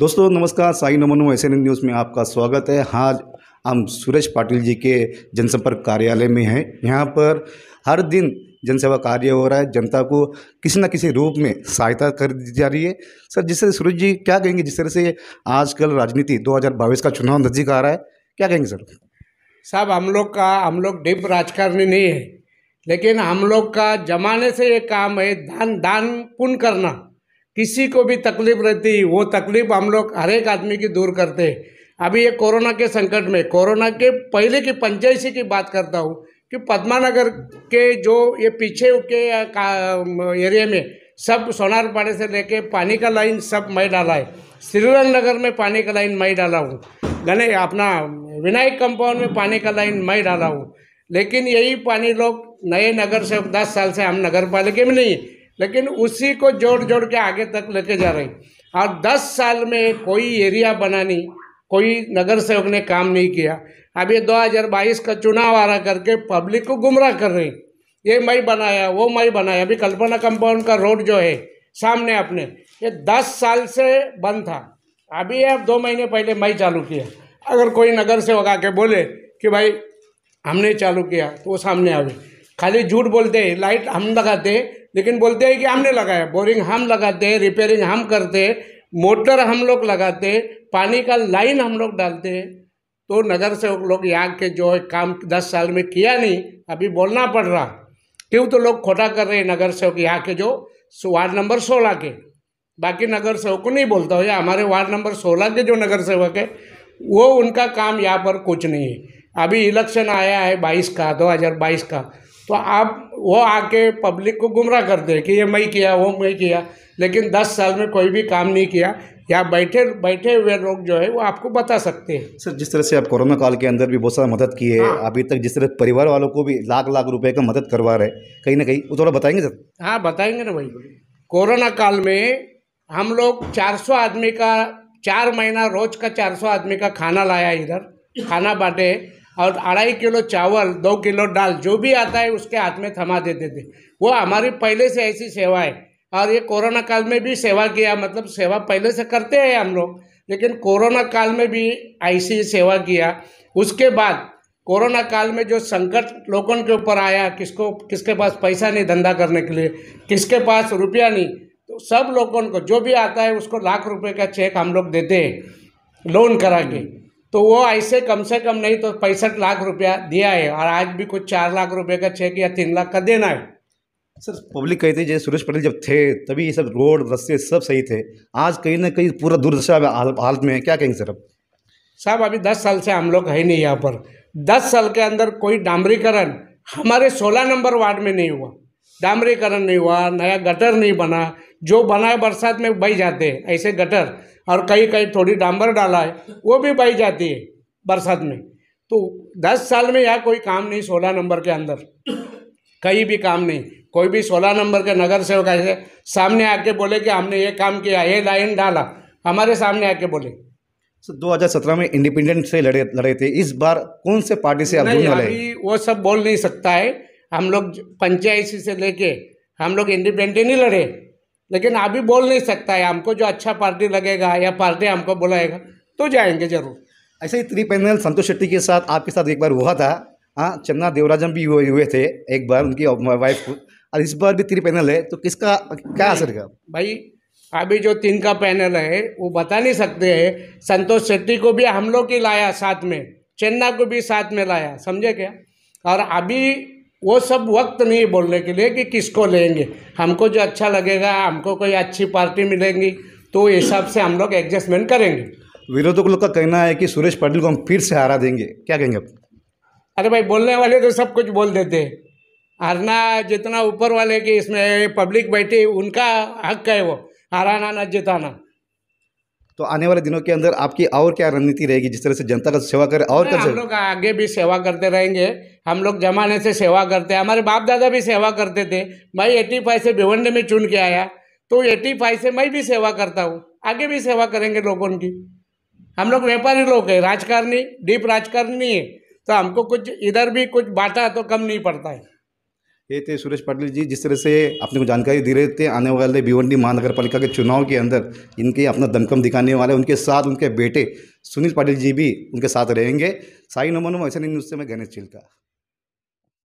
दोस्तों नमस्कार साई नमनो एस एन न्यूज़ में आपका स्वागत है हाँ हम सुरेश पाटिल जी के जनसंपर्क कार्यालय में हैं यहाँ पर हर दिन जनसेवा कार्य हो रहा है जनता को किसी न किसी रूप में सहायता कर दी जा रही है सर जिस तरह सूरज जी क्या कहेंगे जिस तरह से आजकल राजनीति 2022 का चुनाव नज़दीक आ रहा है क्या कहेंगे सर साहब हम लोग का हम लोग डिप राजकारणी नहीं है लेकिन हम लोग का जमाने से ये काम है दान दान पुण्य करना किसी को भी तकलीफ रहती वो तकलीफ हम लोग हर एक आदमी की दूर करते अभी ये कोरोना के संकट में कोरोना के पहले की पंचायसी की बात करता हूँ कि पद्मानगर के जो ये पीछे के एरिया में सब सोनार पाड़े से लेके पानी का लाइन सब मैं डाला है श्रीरंग नगर में पानी का लाइन मैं डाला हूँ गने अपना विनायक कंपाउंड में पानी का लाइन मैं डाला हूँ लेकिन यही पानी लोग नए नगर से दस साल से हम नगर पालिके में नहीं लेकिन उसी को जोड़ जोड़ के आगे तक लेके जा रही और दस साल में कोई एरिया बना नहीं कोई नगर सेवक ने काम नहीं किया अब ये 2022 का चुनाव आ रहा करके पब्लिक को गुमराह कर रही ये मई बनाया वो मई बनाया अभी कल्पना कंपाउंड का रोड जो है सामने अपने ये दस साल से बंद था अभी अब दो महीने पहले मई चालू किया अगर कोई नगर सेवक आके बोले कि भाई हमने चालू किया तो वो सामने गई खाली झूठ बोलते लाइट हम लगाते लेकिन बोलते हैं कि हमने लगाया बोरिंग हम लगाते हैं रिपेयरिंग हम करते मोटर हम लोग लगाते पानी का लाइन हम लोग डालते हैं तो नगर सेवक लोग यहाँ के जो है काम दस साल में किया नहीं अभी बोलना पड़ रहा क्यों तो लोग खोटा कर रहे हैं नगर सेवक यहाँ के जो वार्ड नंबर सोलह के बाकी नगर सेवक को नहीं बोलता हूँ या हमारे वार्ड नंबर सोलह के जो नगर सेवक है वो उनका काम यहाँ पर कुछ नहीं है अभी इलेक्शन आया है बाईस का दो हज़ार बाईस का तो आप वो आके पब्लिक को गुमराह करते दे कि ये मैं किया वो मैं किया लेकिन दस साल में कोई भी काम नहीं किया या बैठे बैठे हुए लोग जो है वो आपको बता सकते हैं सर जिस तरह से आप कोरोना काल के अंदर भी बहुत सारा मदद की है हाँ। अभी तक जिस तरह परिवार वालों को भी लाख लाख रुपए का मदद करवा रहे कहीं ना कहीं वो थोड़ा बताएंगे सर हाँ बताएंगे ना भाई कोरोना काल में हम लोग 400 आदमी का चार महीना रोज का 400 आदमी का खाना लाया इधर खाना बांटे और अढ़ाई किलो चावल दो किलो दाल जो भी आता है उसके हाथ में थमा देते थे वो हमारी पहले से ऐसी सेवा है और ये कोरोना काल में भी सेवा किया मतलब सेवा पहले से करते हैं हम लोग लेकिन कोरोना काल में भी ऐसी सेवा किया उसके बाद कोरोना काल में जो संकट लोगों के ऊपर आया किसको किसके पास पैसा नहीं धंधा करने के लिए किसके पास रुपया नहीं तो सब लोगों को जो भी आता है उसको लाख रुपए का चेक हम लोग देते हैं लोन करा के तो वो ऐसे कम से कम नहीं तो पैंसठ लाख रुपया दिया है और आज भी कुछ चार लाख रुपये का चेक या तीन लाख का देना है सर पब्लिक कहते हैं जैसे सुरेश पटेल जब थे तभी ये सब रोड रस्ते सब सही थे आज कहीं ना कहीं पूरा दुर्दशा हालत में है क्या कहेंगे सर अब साहब अभी दस साल से हम लोग है नहीं यहाँ पर दस साल के अंदर कोई डामरीकरण हमारे सोलह नंबर वार्ड में नहीं हुआ डामरीकरण नहीं हुआ नया गटर नहीं बना जो बना है बरसात में बही जाते हैं ऐसे गटर और कहीं कहीं थोड़ी डांबर डाला है वो भी बही जाती है बरसात में तो दस साल में यह कोई काम नहीं सोलह नंबर के अंदर कहीं भी काम नहीं कोई भी सोलह नंबर के नगर सेवक ऐसे सामने आके बोले कि हमने ये काम किया ये लाइन डाला हमारे सामने आके बोले सर दो हजार सत्रह में इंडिपेंडेंट से लड़े लड़े थे इस बार कौन से पार्टी से अभी वाले वो सब बोल नहीं सकता है हम लोग पंचायत से लेके हम लोग इंडिपेंडेंट ही लड़े लेकिन अभी बोल नहीं सकता है हमको जो अच्छा पार्टी लगेगा या पार्टी हमको बुलाएगा तो जाएंगे जरूर ऐसे ही त्रिपैनल संतोष शेट्टी के साथ आपके साथ एक बार हुआ था हाँ चन्ना देवराजन भी हुए हुए थे एक बार उनकी वाइफ और इस बार भी त्रिपैनल है तो किसका क्या असर का भाई अभी जो तीन का पैनल है वो बता नहीं सकते है संतोष शेट्टी को भी हम लोग ही लाया साथ में चन्ना को भी साथ में लाया समझे क्या और अभी वो सब वक्त नहीं बोलने के लिए कि किसको लेंगे हमको जो अच्छा लगेगा हमको कोई अच्छी पार्टी मिलेंगी तो हिसाब से हम लोग एडजस्टमेंट करेंगे विरोधक लोग का कहना है कि सुरेश पाटिल को हम फिर से हरा देंगे क्या कहेंगे आप अरे भाई बोलने वाले तो सब कुछ बोल देते हरना हारना जितना ऊपर वाले की इसमें पब्लिक बैठी उनका हक है वो हराना ना जिताना तो आने वाले दिनों के अंदर आपकी और क्या रणनीति रहेगी जिस तरह से जनता का सेवा करे और कर हम लोग आगे भी सेवा करते रहेंगे हम लोग जमाने से सेवा करते हैं हमारे बाप दादा भी सेवा करते थे मैं एटी फाइव से भिवंड में चुन के आया तो एटी फाइव से मैं भी सेवा करता हूँ आगे भी सेवा करेंगे लोगों की हम लोग व्यापारी लोग हैं राजकारणी डीप राजकारणी है तो हमको कुछ इधर भी कुछ बांटा तो कम नहीं पड़ता है ये थे सुरेश पाटिल जी जिस तरह से अपने को जानकारी दे रहे थे आने वाले भिवंडी महानगरपालिका के चुनाव के अंदर इनके अपना दमकम दिखाने वाले उनके साथ उनके बेटे सुनील पाटिल जी भी उनके साथ रहेंगे साई नमो नमो ऐसा न्यूज़ से मैं गणेश चिल्का